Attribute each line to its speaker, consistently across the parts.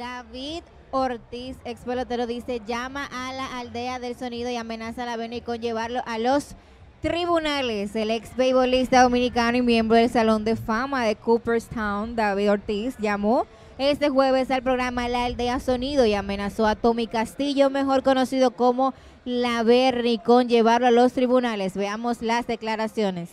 Speaker 1: David Ortiz, ex pelotero, dice, llama a la aldea del sonido y amenaza a la Beni con llevarlo a los tribunales. El ex beisbolista dominicano y miembro del Salón de Fama de Cooperstown, David Ortiz, llamó este jueves al programa La Aldea Sonido y amenazó a Tommy Castillo, mejor conocido como La Berni, con llevarlo a los tribunales. Veamos las declaraciones.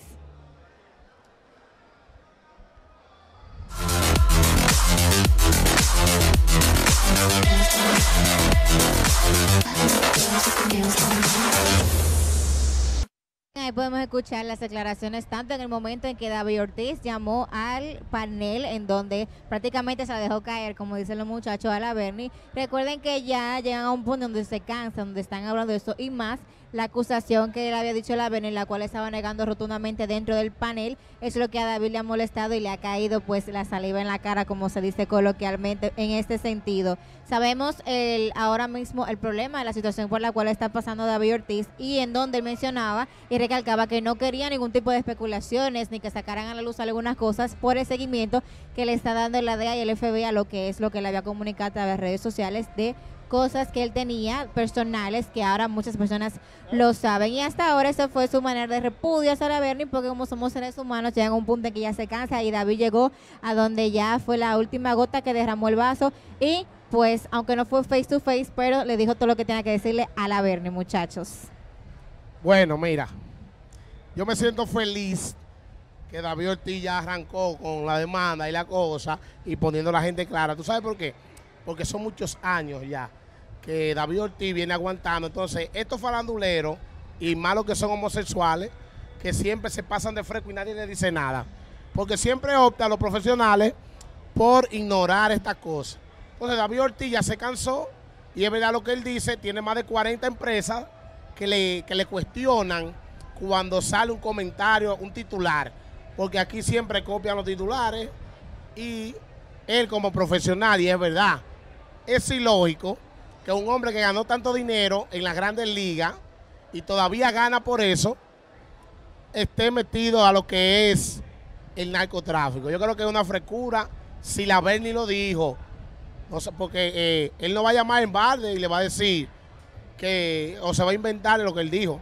Speaker 1: escuchar las declaraciones tanto en el momento en que David Ortiz llamó al panel en donde prácticamente se la dejó caer, como dicen los muchachos a la Bernie. Recuerden que ya llegan a un punto donde se cansa, donde están hablando de esto y más la acusación que le había dicho la ven en la cual estaba negando rotundamente dentro del panel, es lo que a David le ha molestado y le ha caído pues la saliva en la cara, como se dice coloquialmente, en este sentido. Sabemos el, ahora mismo el problema, la situación por la cual está pasando David Ortiz y en donde mencionaba y recalcaba que no quería ningún tipo de especulaciones ni que sacaran a la luz algunas cosas por el seguimiento que le está dando la DEA y el FBI a lo que es lo que le había comunicado a través de redes sociales de cosas que él tenía personales que ahora muchas personas lo saben. Y hasta ahora esa fue su manera de repudiar a la Bernie porque como somos seres humanos, llega un punto en que ya se cansa y David llegó a donde ya fue la última gota que derramó el vaso y pues, aunque no fue face to face, pero le dijo todo lo que tenía que decirle a la Bernie muchachos.
Speaker 2: Bueno, mira, yo me siento feliz que David Ortiz ya arrancó con la demanda y la cosa y poniendo la gente clara. ¿Tú sabes por qué? porque son muchos años ya que David Ortiz viene aguantando. Entonces, estos falanduleros y malos que son homosexuales, que siempre se pasan de fresco y nadie le dice nada. Porque siempre optan los profesionales por ignorar estas cosas. Entonces, David Ortiz ya se cansó y es verdad lo que él dice, tiene más de 40 empresas que le, que le cuestionan cuando sale un comentario, un titular. Porque aquí siempre copian los titulares y él como profesional, y es verdad, es ilógico que un hombre que ganó tanto dinero en las grandes ligas y todavía gana por eso, esté metido a lo que es el narcotráfico. Yo creo que es una frescura, si la Bernie lo dijo, no porque eh, él no va a llamar en balde y le va a decir que, o se va a inventar lo que él dijo.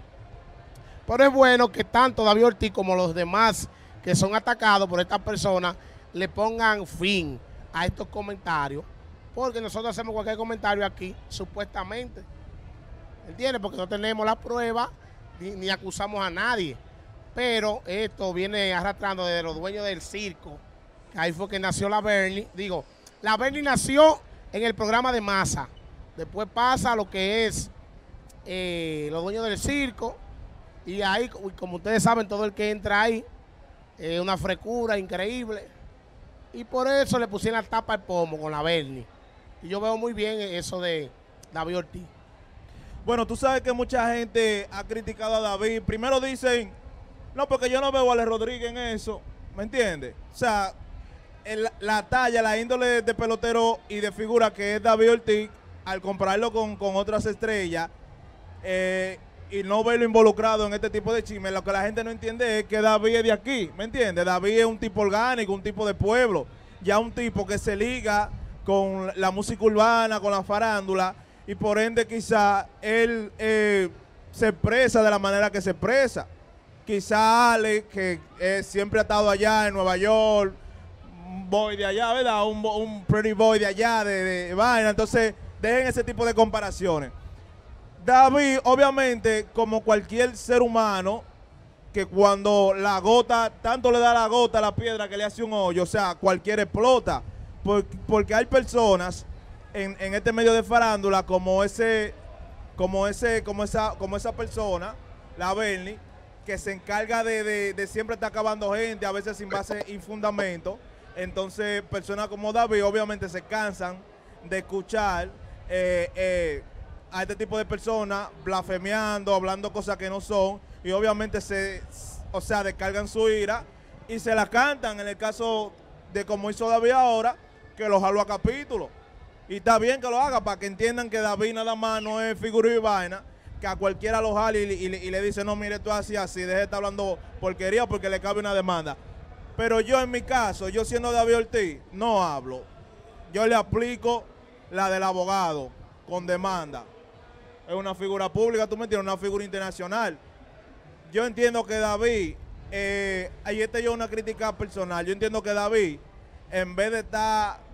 Speaker 2: Pero es bueno que tanto David Ortiz como los demás que son atacados por estas personas le pongan fin a estos comentarios porque nosotros hacemos cualquier comentario aquí, supuestamente. ¿Entiendes? Porque no tenemos la prueba ni, acusamos a nadie. Pero esto viene arrastrando desde los dueños del circo. Ahí fue que nació la Bernie. Digo, la Bernie nació en el programa de masa. Después pasa lo que es eh, los dueños del circo. Y ahí, como ustedes saben, todo el que entra ahí, es una frecura increíble. Y por eso le pusieron la tapa al pomo con la Bernie yo veo muy bien eso de David Ortiz. Bueno, tú sabes que mucha
Speaker 3: gente ha criticado a David. Primero dicen, no, porque yo no veo a Ale Rodríguez en eso. ¿Me entiendes? O sea, la talla, la índole de pelotero y de figura que es David Ortiz, al comprarlo con, otras estrellas, eh, y no verlo involucrado en este tipo de chisme. lo que la gente no entiende es que David es de aquí, ¿me entiendes? David es un tipo orgánico, un tipo de pueblo, ya un tipo que se liga con la música urbana, con la farándula, y por ende quizá él eh, se expresa de la manera que se expresa. Quizá Ale, que siempre ha estado allá en Nueva York, un boy de allá, ¿verdad? Un, un pretty boy de allá, de, de vaina. Entonces, dejen ese tipo de comparaciones. David, obviamente, como cualquier ser humano, que cuando la gota, tanto le da la gota a la piedra que le hace un hoyo, o sea, cualquier explota porque hay personas en, este medio de farándula como ese, como ese, como esa, como esa persona, la Bernie, que se encarga de, siempre estar acabando gente, a veces sin base y fundamento. Entonces, personas como David obviamente se cansan de escuchar eh, eh, a este tipo de personas blasfemeando, hablando cosas que no son, y obviamente se, o sea, descargan su ira y se la cantan en el caso de como hizo David ahora, que lo jalo a capítulo. Y está bien que lo haga para que entiendan que David nada más no es figura y vaina, que a cualquiera lo jale y, le dice, no, mire, tú así, así, deje de estar hablando porquería porque le cabe una demanda. Pero yo en mi caso, yo siendo David Ortiz, no hablo. Yo le aplico la del abogado con demanda. Es una figura pública, tú me entiendes, una figura internacional. Yo entiendo que David, eh, ahí está yo una crítica personal, yo entiendo que David, en vez de estar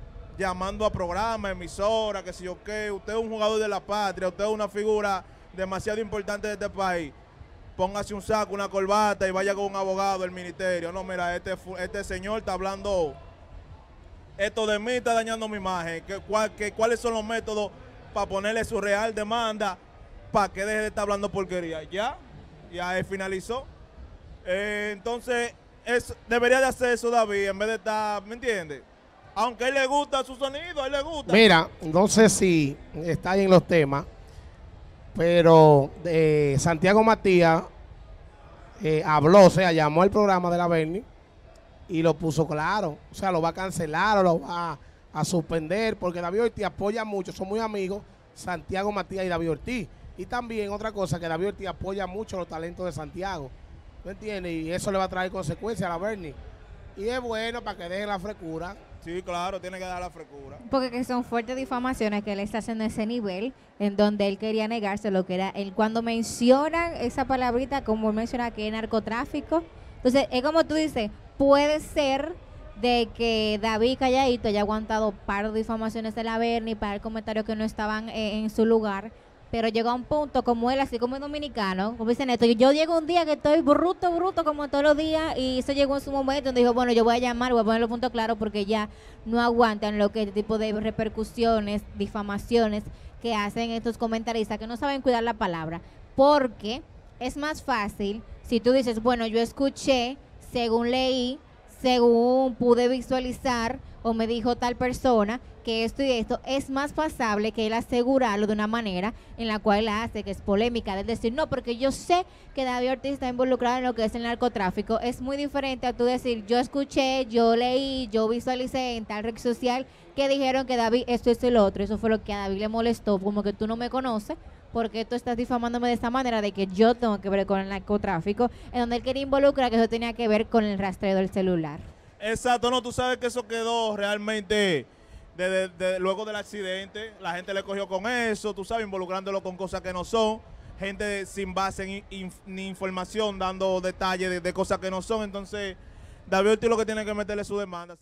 Speaker 3: llamando a programas, emisoras, que si yo qué. Usted es un jugador de la patria, usted es una figura demasiado importante de este país. Póngase un saco, una corbata y vaya con un abogado del ministerio. No, mira, este, este señor está hablando. Esto de mí está dañando mi imagen. ¿Qué, ¿Cuáles son los métodos para ponerle su real demanda para que deje de estar hablando porquería? Ya, ya finalizó. Eh, entonces, debería de hacer eso David en vez de estar, ¿me entiendes? Aunque a él le gusta su sonido, a él le gusta. Mira,
Speaker 2: no sé si está ahí en los temas, pero eh, Santiago Matías eh, habló, o sea, llamó al programa de la Berni y lo puso claro. O sea, lo va a cancelar o lo va a, suspender, porque David Ortiz apoya mucho, son muy amigos Santiago Matías y David Ortiz. Y también otra cosa, que David Ortiz apoya mucho los talentos de Santiago. ¿No entiendes? Y eso le va a traer consecuencias a la Bernie. Y es bueno para que deje la frescura. Sí, claro, tiene que dar la frescura.
Speaker 1: Porque que son fuertes difamaciones que él está haciendo ese nivel en donde él quería negarse lo que era él. Cuando mencionan esa palabrita, como menciona que es narcotráfico, entonces es como tú dices, puede ser de que David Calladito haya aguantado par de difamaciones de la Verni para el comentario que no estaban eh, en su lugar pero a un punto como él, así como el dominicano, como dicen esto yo llego un día que estoy bruto, bruto, como todos los días, y eso llegó en su momento donde dijo, bueno, yo voy a llamar, voy a poner los puntos claros porque ya no aguantan lo que este tipo de repercusiones, difamaciones que hacen estos comentaristas que no saben cuidar la palabra. Porque es más fácil si tú dices, bueno, yo escuché, según leí, según pude visualizar, o me dijo tal persona que esto y esto, es más pasable que él asegurarlo de una manera en la cual hace que es polémica. Es decir, no, porque yo sé que David Ortiz está involucrado en lo que es el narcotráfico. Es muy diferente a tú decir, yo escuché, yo leí, yo visualicé en tal red social que dijeron que David esto, es el otro. Eso fue lo que a David le molestó, como que tú no me conoces. Porque tú estás difamándome de esta manera de que yo tengo que ver con el narcotráfico? En donde él quería involucrar que eso tenía que ver con el rastreo del celular.
Speaker 3: Exacto, no, tú sabes que eso quedó realmente de, luego del accidente. La gente le cogió con eso, tú sabes, involucrándolo con cosas que no son. Gente sin base ni, información, dando detalles de, cosas que no son. Entonces, David Ortiz lo que tiene que meterle su demanda.